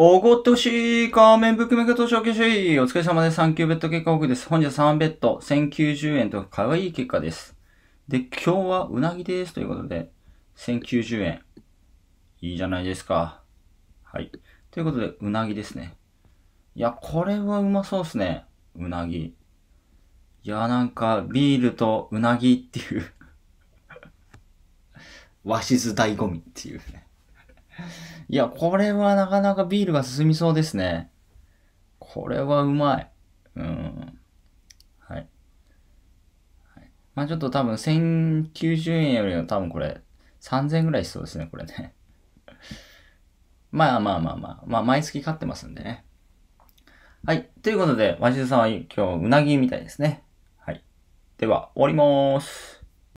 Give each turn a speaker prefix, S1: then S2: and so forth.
S1: おごってほしいか、面含め方ケシュ義。お疲れ様です。3級ベッド結果多くです。本日は3ベッド、1090円と可愛い結果です。で、今日はうなぎです。ということで、1090円。いいじゃないですか。はい。ということで、うなぎですね。いや、これはうまそうですね。うなぎ。いや、なんか、ビールとうなぎっていう和室醍醐味っていうね。いや、これはなかなかビールが進みそうですね。これはうまい。うん。はい。はい、まあちょっと多分1090円よりは多分これ3000円ぐらいしそうですね、これね。まあまあまあまあ。まあ毎月買ってますんでね。はい。ということで、鷲津さんは今日うなぎみたいですね。はい。では、終わりまーす。